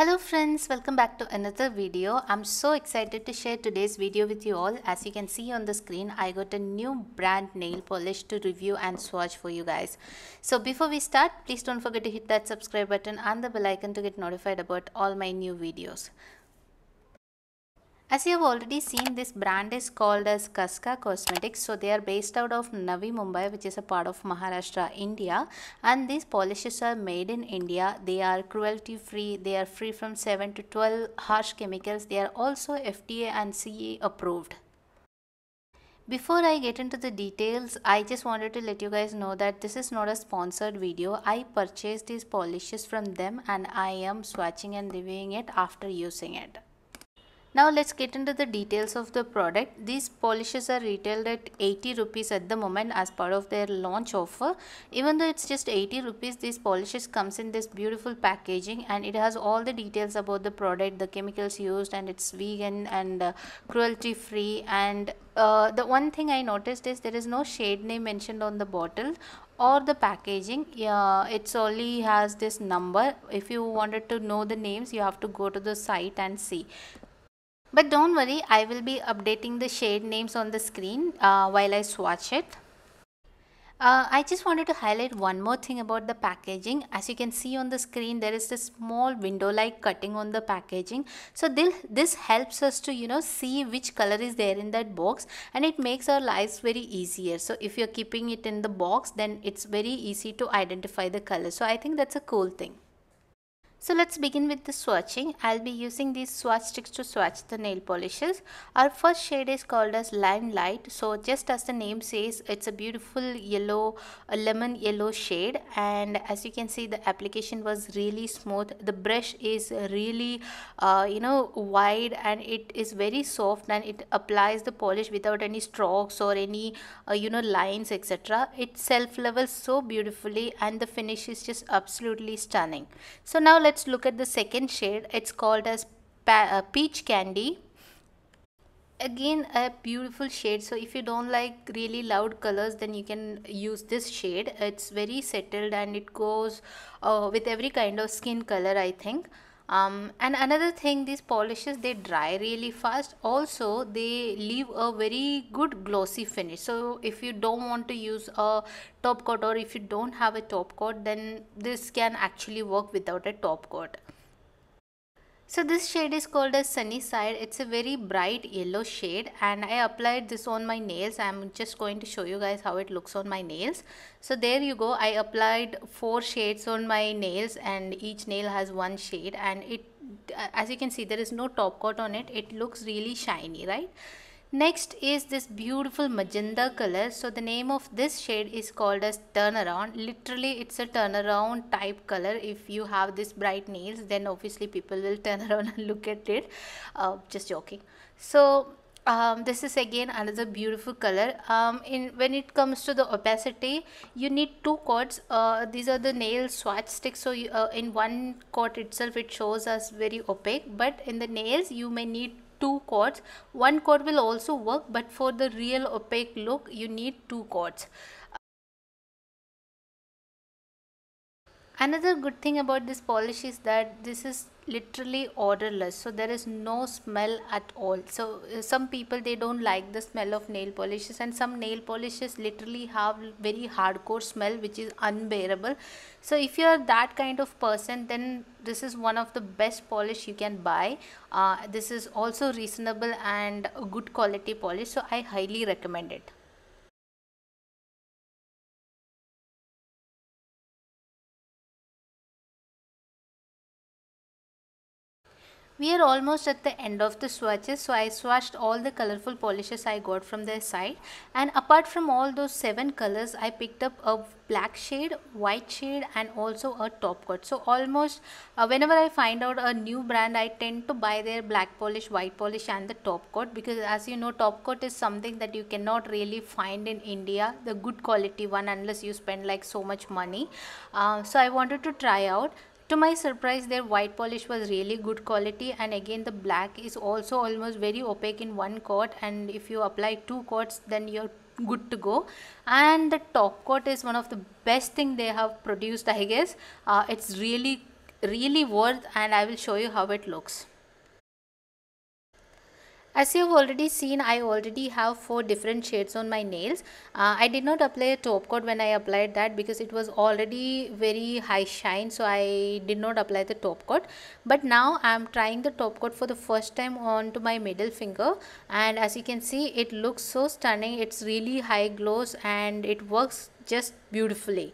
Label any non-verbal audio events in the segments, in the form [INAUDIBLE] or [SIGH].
Hello friends, welcome back to another video. I'm so excited to share today's video with you all. As you can see on the screen, I got a new brand nail polish to review and swatch for you guys. So before we start, please don't forget to hit that subscribe button and the bell icon to get notified about all my new videos. As you have already seen, this brand is called as Kaska Cosmetics. So they are based out of Navi Mumbai, which is a part of Maharashtra, India. And these polishes are made in India. They are cruelty free. They are free from 7 to 12 harsh chemicals. They are also FDA and CE approved. Before I get into the details, I just wanted to let you guys know that this is not a sponsored video. I purchased these polishes from them and I am swatching and reviewing it after using it. Now let's get into the details of the product. These polishes are retailed at 80 rupees at the moment as part of their launch offer. Even though it's just 80 rupees, these polishes comes in this beautiful packaging and it has all the details about the product, the chemicals used and it's vegan and uh, cruelty free and uh, the one thing I noticed is there is no shade name mentioned on the bottle or the packaging yeah it's only has this number if you wanted to know the names you have to go to the site and see but don't worry, I will be updating the shade names on the screen uh, while I swatch it. Uh, I just wanted to highlight one more thing about the packaging. As you can see on the screen, there is this small window-like cutting on the packaging. So this helps us to, you know, see which color is there in that box and it makes our lives very easier. So if you're keeping it in the box, then it's very easy to identify the color. So I think that's a cool thing. So let's begin with the swatching. I'll be using these swatch sticks to swatch the nail polishes. Our first shade is called as Lime Light. So just as the name says, it's a beautiful yellow, a lemon yellow shade. And as you can see, the application was really smooth. The brush is really, uh, you know, wide and it is very soft and it applies the polish without any strokes or any, uh, you know, lines, etc. It self-levels so beautifully and the finish is just absolutely stunning. So now let's look at the second shade. It's called as uh, peach candy. Again a beautiful shade. So if you don't like really loud colors then you can use this shade. It's very settled and it goes uh, with every kind of skin color I think um, and another thing these polishes they dry really fast also they leave a very good glossy finish so if you don't want to use a top coat or if you don't have a top coat then this can actually work without a top coat so this shade is called as Sunny Side. It's a very bright yellow shade and I applied this on my nails. I'm just going to show you guys how it looks on my nails. So there you go. I applied four shades on my nails and each nail has one shade and it uh, as you can see there is no top coat on it. It looks really shiny, right? Next is this beautiful magenta color. So the name of this shade is called as turnaround. Literally it's a turnaround type color. If you have this bright nails then obviously people will [LAUGHS] turn around and look at it. Uh, just joking. So um, this is again another beautiful color um, in when it comes to the opacity you need two coats. uh, these are the nail swatch sticks so you, uh, in one coat itself it shows us very opaque but in the nails you may need two coats. one coat will also work but for the real opaque look you need two coats. another good thing about this polish is that this is literally odorless so there is no smell at all so uh, some people they don't like the smell of nail polishes and some nail polishes literally have very hardcore smell which is unbearable so if you are that kind of person then this is one of the best polish you can buy uh, this is also reasonable and good quality polish so i highly recommend it We are almost at the end of the swatches so I swatched all the colorful polishes I got from their site and apart from all those 7 colors I picked up a black shade, white shade and also a top coat. So almost uh, whenever I find out a new brand I tend to buy their black polish, white polish and the top coat because as you know top coat is something that you cannot really find in India the good quality one unless you spend like so much money. Uh, so I wanted to try out to my surprise their white polish was really good quality and again the black is also almost very opaque in one coat and if you apply two coats then you're good to go and the top coat is one of the best thing they have produced I guess uh, it's really really worth and I will show you how it looks. As you have already seen, I already have four different shades on my nails. Uh, I did not apply a top coat when I applied that because it was already very high shine. So I did not apply the top coat. But now I am trying the top coat for the first time onto my middle finger. And as you can see, it looks so stunning. It's really high gloss and it works just beautifully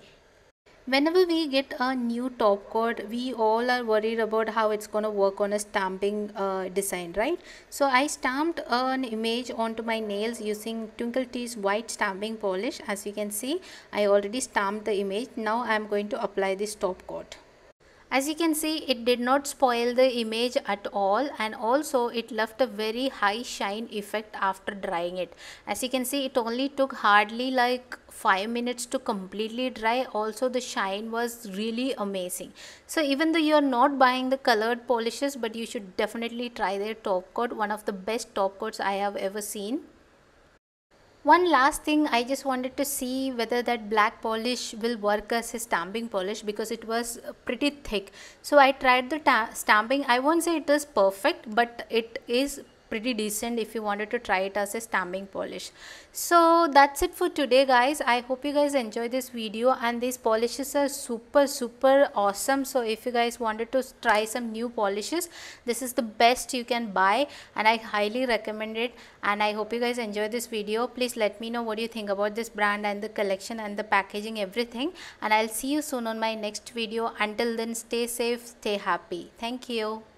whenever we get a new top coat we all are worried about how it's going to work on a stamping uh, design right so i stamped an image onto my nails using twinkle tea's white stamping polish as you can see i already stamped the image now i'm going to apply this top coat as you can see it did not spoil the image at all and also it left a very high shine effect after drying it. As you can see it only took hardly like 5 minutes to completely dry also the shine was really amazing so even though you are not buying the colored polishes but you should definitely try their top coat one of the best top coats i have ever seen one last thing I just wanted to see whether that black polish will work as a stamping polish because it was uh, pretty thick. So I tried the stamping. I won't say it is perfect but it is pretty decent if you wanted to try it as a stamping polish so that's it for today guys i hope you guys enjoy this video and these polishes are super super awesome so if you guys wanted to try some new polishes this is the best you can buy and i highly recommend it and i hope you guys enjoy this video please let me know what you think about this brand and the collection and the packaging everything and i'll see you soon on my next video until then stay safe stay happy thank you